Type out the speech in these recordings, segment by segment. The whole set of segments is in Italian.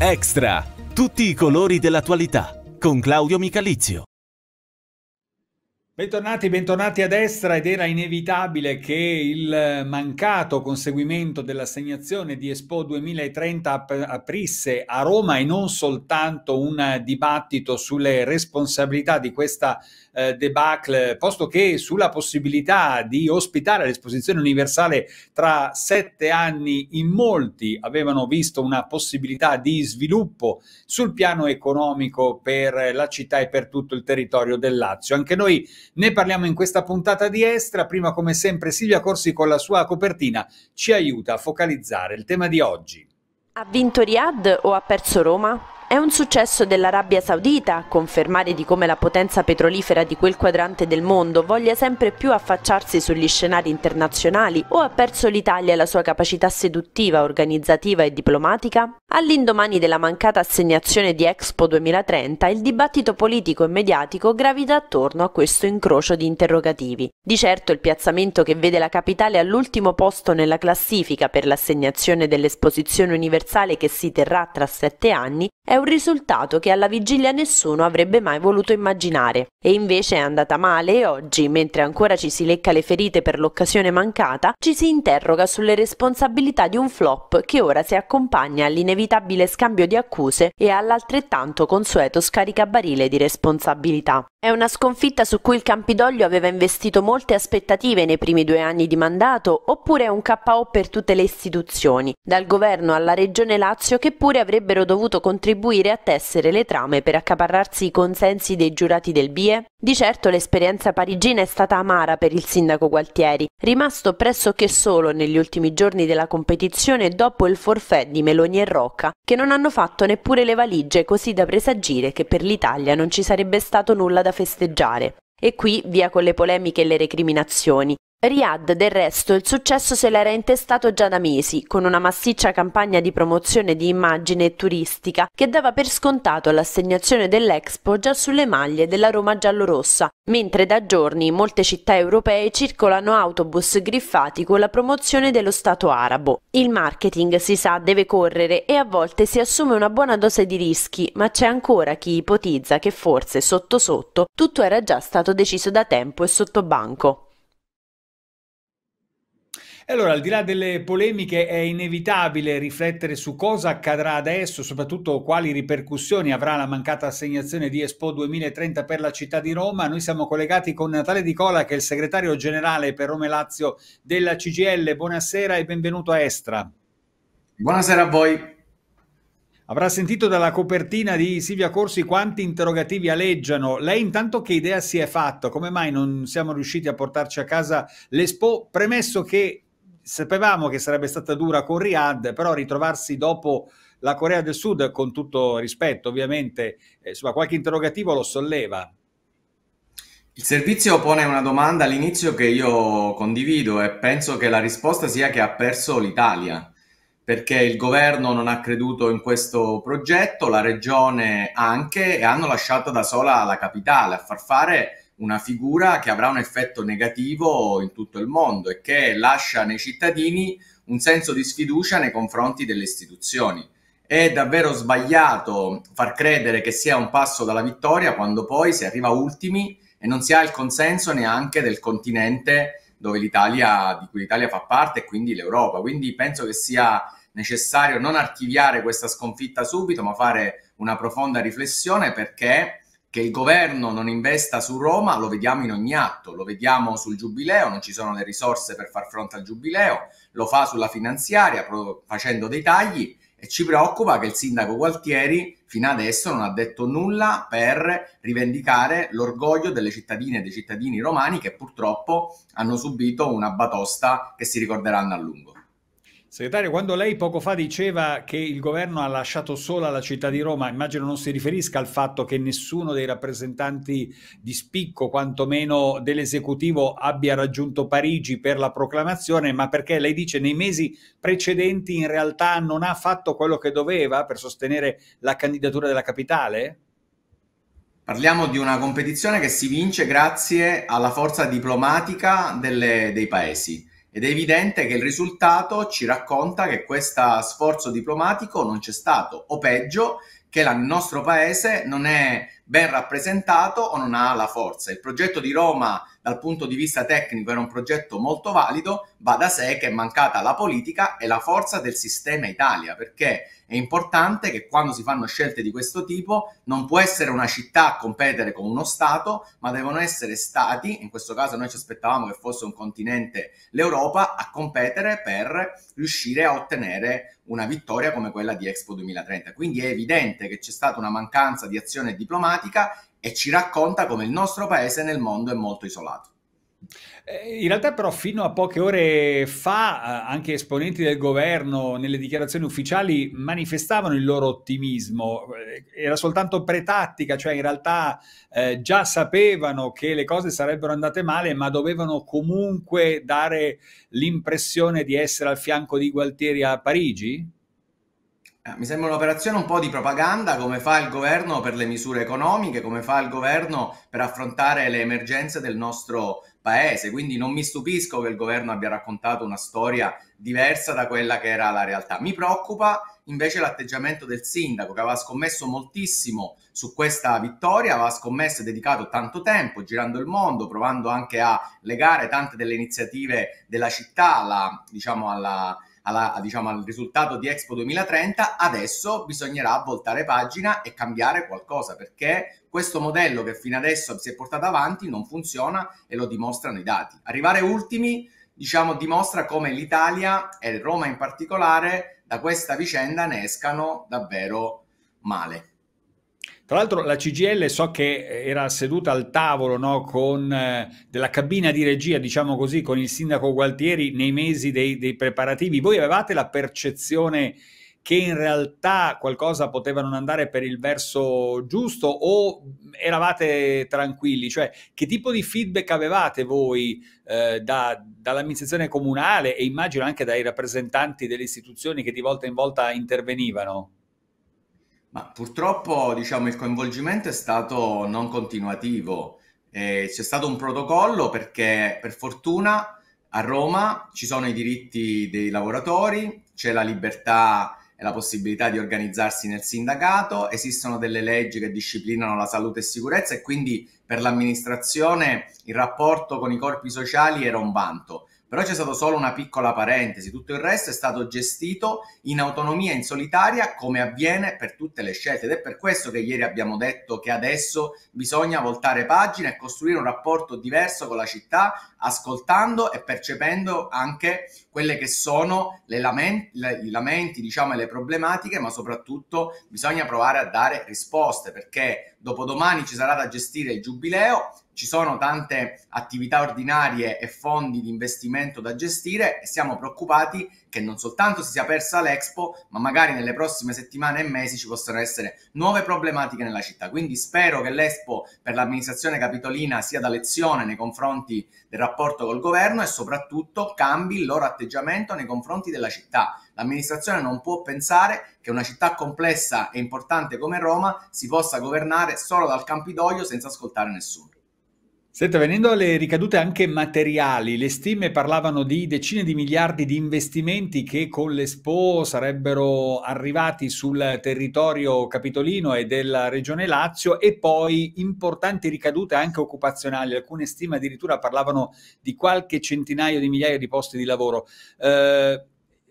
Extra, tutti i colori dell'attualità, con Claudio Michalizio. Bentornati, bentornati a destra ed era inevitabile che il mancato conseguimento dell'assegnazione di Expo 2030 ap- aprisse a Roma e non soltanto un dibattito sulle responsabilità di questa eh, debacle, posto che sulla possibilità di ospitare l'esposizione universale tra sette anni in molti avevano visto una possibilità di sviluppo sul piano economico per la città e per tutto il territorio del Lazio. Anche noi ne parliamo in questa puntata di Estra, prima come sempre Silvia Corsi con la sua copertina ci aiuta a focalizzare il tema di oggi. Ha vinto Riad o ha perso Roma? È un successo dell'Arabia Saudita confermare di come la potenza petrolifera di quel quadrante del mondo voglia sempre più affacciarsi sugli scenari internazionali o ha perso l'Italia la sua capacità seduttiva, organizzativa e diplomatica? All'indomani della mancata assegnazione di Expo 2030, il dibattito politico e mediatico gravita attorno a questo incrocio di interrogativi. Di certo il piazzamento che vede la capitale all'ultimo posto nella classifica per l'assegnazione dell'esposizione universale che si terrà tra sette anni è un risultato che alla vigilia nessuno avrebbe mai voluto immaginare. E invece è andata male e oggi, mentre ancora ci si lecca le ferite per l'occasione mancata, ci si interroga sulle responsabilità di un flop che ora si accompagna all'inevitabile scambio di accuse e all'altrettanto consueto scaricabarile di responsabilità. È una sconfitta su cui il Campidoglio aveva investito molte aspettative nei primi due anni di mandato, oppure è un KO per tutte le istituzioni, dal governo alla regione Lazio che pure avrebbero dovuto contribuire a tessere le trame per accaparrarsi i consensi dei giurati del BIE? Di certo l'esperienza parigina è stata amara per il sindaco Gualtieri, rimasto pressoché solo negli ultimi giorni della competizione dopo il forfè di Meloni e Rocca, che non hanno fatto neppure le valigie così da presagire che per l'Italia non ci sarebbe stato nulla da da festeggiare. E qui via con le polemiche e le recriminazioni, Riyadh, del resto, il successo se l'era intestato già da mesi, con una massiccia campagna di promozione di immagine turistica che dava per scontato l'assegnazione dell'Expo già sulle maglie della Roma giallorossa, mentre da giorni in molte città europee circolano autobus griffati con la promozione dello Stato arabo. Il marketing, si sa, deve correre e a volte si assume una buona dose di rischi, ma c'è ancora chi ipotizza che forse, sotto sotto, tutto era già stato deciso da tempo e sotto banco allora, al di là delle polemiche, è inevitabile riflettere su cosa accadrà adesso, soprattutto quali ripercussioni avrà la mancata assegnazione di Expo 2030 per la città di Roma. Noi siamo collegati con Natale Di Cola, che è il segretario generale per Roma e Lazio della CGL. Buonasera e benvenuto a Estra. Buonasera a voi. Avrà sentito dalla copertina di Silvia Corsi quanti interrogativi aleggiano. Lei intanto che idea si è fatta? Come mai non siamo riusciti a portarci a casa l'Expo? Premesso che sapevamo che sarebbe stata dura con Riyadh, però ritrovarsi dopo la Corea del Sud, con tutto rispetto ovviamente, eh, insomma qualche interrogativo lo solleva. Il servizio pone una domanda all'inizio che io condivido e penso che la risposta sia che ha perso l'Italia, perché il governo non ha creduto in questo progetto, la regione anche, e hanno lasciato da sola la capitale a far fare una figura che avrà un effetto negativo in tutto il mondo e che lascia nei cittadini un senso di sfiducia nei confronti delle istituzioni. È davvero sbagliato far credere che sia un passo dalla vittoria quando poi si arriva ultimi e non si ha il consenso neanche del continente di cui l'Italia fa parte e quindi l'Europa. Quindi penso che sia necessario non archiviare questa sconfitta subito, ma fare una profonda riflessione perché che il governo non investa su Roma lo vediamo in ogni atto, lo vediamo sul giubileo, non ci sono le risorse per far fronte al giubileo, lo fa sulla finanziaria facendo dei tagli e ci preoccupa che il sindaco Gualtieri fino adesso non ha detto nulla per rivendicare l'orgoglio delle cittadine e dei cittadini romani che purtroppo hanno subito una batosta che si ricorderanno a lungo. Segretario, quando lei poco fa diceva che il governo ha lasciato sola la città di Roma, immagino non si riferisca al fatto che nessuno dei rappresentanti di spicco, quantomeno dell'esecutivo, abbia raggiunto Parigi per la proclamazione, ma perché lei dice nei mesi precedenti in realtà non ha fatto quello che doveva per sostenere la candidatura della capitale? Parliamo di una competizione che si vince grazie alla forza diplomatica delle, dei paesi. Ed è evidente che il risultato ci racconta che questo sforzo diplomatico non c'è stato, o peggio, che il nostro paese non è ben rappresentato o non ha la forza. Il progetto di Roma dal punto di vista tecnico era un progetto molto valido, va da sé che è mancata la politica e la forza del sistema Italia, perché è importante che quando si fanno scelte di questo tipo non può essere una città a competere con uno Stato, ma devono essere Stati, in questo caso noi ci aspettavamo che fosse un continente l'Europa, a competere per riuscire a ottenere una vittoria come quella di Expo 2030. Quindi è evidente che c'è stata una mancanza di azione diplomatica e ci racconta come il nostro paese nel mondo è molto isolato. Eh, in realtà però fino a poche ore fa eh, anche esponenti del governo nelle dichiarazioni ufficiali manifestavano il loro ottimismo, eh, era soltanto pretattica, cioè in realtà eh, già sapevano che le cose sarebbero andate male ma dovevano comunque dare l'impressione di essere al fianco di Gualtieri a Parigi? Eh, mi sembra un'operazione un po' di propaganda, come fa il governo per le misure economiche, come fa il governo per affrontare le emergenze del nostro paese. Quindi non mi stupisco che il governo abbia raccontato una storia diversa da quella che era la realtà. Mi preoccupa invece l'atteggiamento del sindaco che aveva scommesso moltissimo su questa vittoria, aveva scommesso e dedicato tanto tempo girando il mondo, provando anche a legare tante delle iniziative della città alla, diciamo alla alla, diciamo, al risultato di Expo 2030, adesso bisognerà voltare pagina e cambiare qualcosa perché questo modello che fino adesso si è portato avanti non funziona e lo dimostrano i dati. Arrivare ultimi diciamo, dimostra come l'Italia e Roma in particolare da questa vicenda ne escano davvero male. Tra l'altro la CGL so che eh, era seduta al tavolo no, con, eh, della cabina di regia, diciamo così, con il sindaco Gualtieri nei mesi dei, dei preparativi. Voi avevate la percezione che in realtà qualcosa poteva non andare per il verso giusto o eravate tranquilli? Cioè, che tipo di feedback avevate voi eh, da, dall'amministrazione comunale e immagino anche dai rappresentanti delle istituzioni che di volta in volta intervenivano? Ma purtroppo, diciamo, il coinvolgimento è stato non continuativo. Eh, c'è stato un protocollo perché, per fortuna, a Roma ci sono i diritti dei lavoratori, c'è la libertà e la possibilità di organizzarsi nel sindacato, esistono delle leggi che disciplinano la salute e sicurezza e quindi per l'amministrazione il rapporto con i corpi sociali era un vanto però c'è stata solo una piccola parentesi, tutto il resto è stato gestito in autonomia, in solitaria, come avviene per tutte le scelte ed è per questo che ieri abbiamo detto che adesso bisogna voltare pagina e costruire un rapporto diverso con la città, ascoltando e percependo anche quelle che sono le lamenti, le, i lamenti, diciamo, e le problematiche, ma soprattutto bisogna provare a dare risposte perché dopodomani ci sarà da gestire il giubileo, ci sono tante attività ordinarie e fondi di investimento da gestire e siamo preoccupati che non soltanto si sia persa l'Expo, ma magari nelle prossime settimane e mesi ci possano essere nuove problematiche nella città. Quindi spero che l'Expo per l'amministrazione capitolina sia da lezione nei confronti del rapporto col governo e soprattutto cambi il loro atteggiamento nei confronti della città. L'amministrazione non può pensare che una città complessa e importante come Roma si possa governare solo dal Campidoglio senza ascoltare nessuno. Senta, venendo alle ricadute anche materiali, le stime parlavano di decine di miliardi di investimenti che con l'Expo sarebbero arrivati sul territorio capitolino e della regione Lazio e poi importanti ricadute anche occupazionali, alcune stime addirittura parlavano di qualche centinaio di migliaia di posti di lavoro. Eh,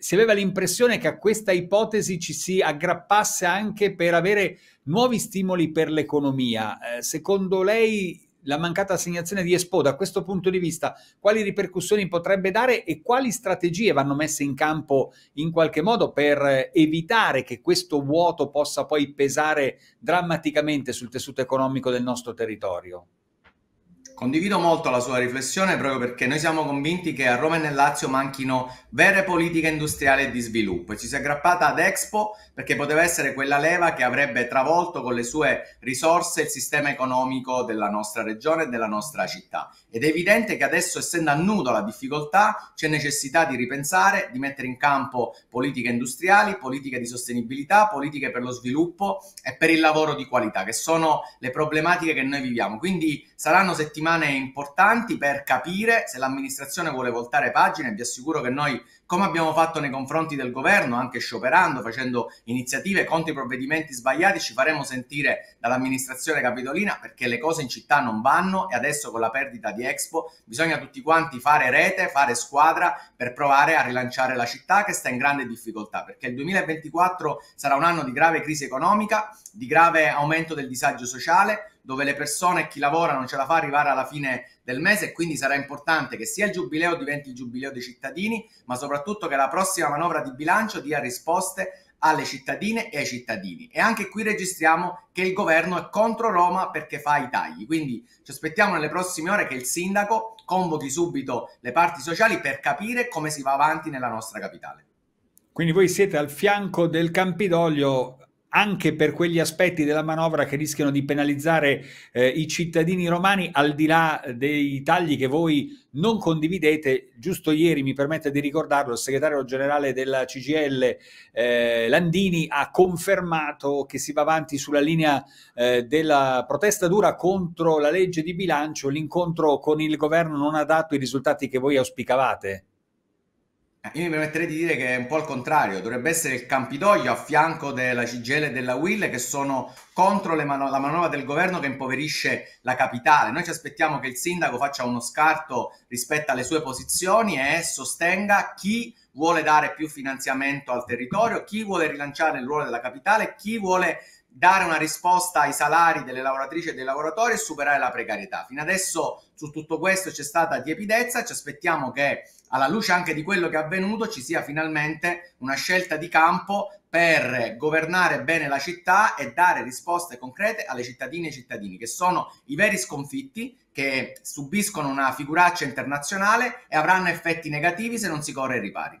si aveva l'impressione che a questa ipotesi ci si aggrappasse anche per avere nuovi stimoli per l'economia. Eh, secondo lei la mancata assegnazione di Espo da questo punto di vista quali ripercussioni potrebbe dare e quali strategie vanno messe in campo in qualche modo per eh, evitare che questo vuoto possa poi pesare drammaticamente sul tessuto economico del nostro territorio? Condivido molto la sua riflessione proprio perché noi siamo convinti che a Roma e nel Lazio manchino vere politiche industriali e di sviluppo. Ci si è aggrappata ad Expo perché poteva essere quella leva che avrebbe travolto con le sue risorse il sistema economico della nostra regione e della nostra città. Ed è evidente che adesso, essendo a nudo la difficoltà, c'è necessità di ripensare, di mettere in campo politiche industriali, politiche di sostenibilità, politiche per lo sviluppo e per il lavoro di qualità, che sono le problematiche che noi viviamo. Quindi saranno settimane settimane importanti per capire se l'amministrazione vuole voltare pagine. Vi assicuro che noi, come abbiamo fatto nei confronti del governo, anche scioperando, facendo iniziative contro i provvedimenti sbagliati, ci faremo sentire dall'amministrazione capitolina perché le cose in città non vanno e adesso con la perdita di Expo bisogna tutti quanti fare rete, fare squadra per provare a rilanciare la città che sta in grande difficoltà perché il 2024 sarà un anno di grave crisi economica, di grave aumento del disagio sociale dove le persone e chi lavora non ce la fa arrivare alla fine del mese e quindi sarà importante che sia il giubileo diventi il giubileo dei cittadini, ma soprattutto che la prossima manovra di bilancio dia risposte alle cittadine e ai cittadini. E anche qui registriamo che il governo è contro Roma perché fa i tagli. Quindi ci aspettiamo nelle prossime ore che il sindaco convochi subito le parti sociali per capire come si va avanti nella nostra capitale. Quindi voi siete al fianco del Campidoglio anche per quegli aspetti della manovra che rischiano di penalizzare eh, i cittadini romani, al di là dei tagli che voi non condividete. Giusto ieri, mi permette di ricordarlo, il segretario generale della CGL eh, Landini ha confermato che si va avanti sulla linea eh, della protesta dura contro la legge di bilancio. L'incontro con il governo non ha dato i risultati che voi auspicavate. Eh, io mi permetterei di dire che è un po' al contrario, dovrebbe essere il Campidoglio a fianco della CGL e della Will che sono contro man- la manovra del governo che impoverisce la capitale. Noi ci aspettiamo che il sindaco faccia uno scarto rispetto alle sue posizioni e sostenga chi vuole dare più finanziamento al territorio, chi vuole rilanciare il ruolo della capitale, chi vuole dare una risposta ai salari delle lavoratrici e dei lavoratori e superare la precarietà. Fino adesso su tutto questo c'è stata tiepidezza, ci aspettiamo che alla luce anche di quello che è avvenuto, ci sia finalmente una scelta di campo per governare bene la città e dare risposte concrete alle cittadine e ai cittadini, che sono i veri sconfitti, che subiscono una figuraccia internazionale e avranno effetti negativi se non si corre ai ripari.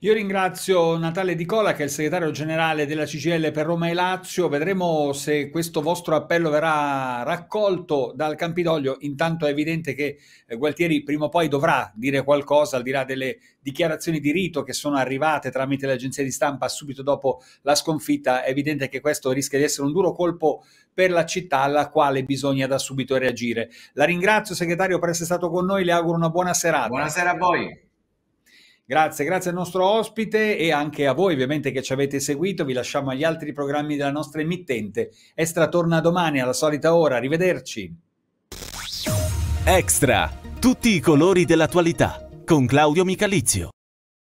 Io ringrazio Natale Di Cola, che è il segretario generale della CGL per Roma e Lazio. Vedremo se questo vostro appello verrà raccolto dal Campidoglio. Intanto è evidente che eh, Gualtieri prima o poi dovrà dire qualcosa, al di là delle dichiarazioni di rito che sono arrivate tramite le agenzie di stampa subito dopo la sconfitta. È evidente che questo rischia di essere un duro colpo per la città alla quale bisogna da subito reagire. La ringrazio, segretario, per essere stato con noi. Le auguro una buona serata. Buonasera a voi. Grazie, grazie al nostro ospite e anche a voi ovviamente che ci avete seguito. Vi lasciamo agli altri programmi della nostra emittente. Extra torna domani alla solita ora. Arrivederci. Extra, tutti i colori dell'attualità con Claudio Micalizio.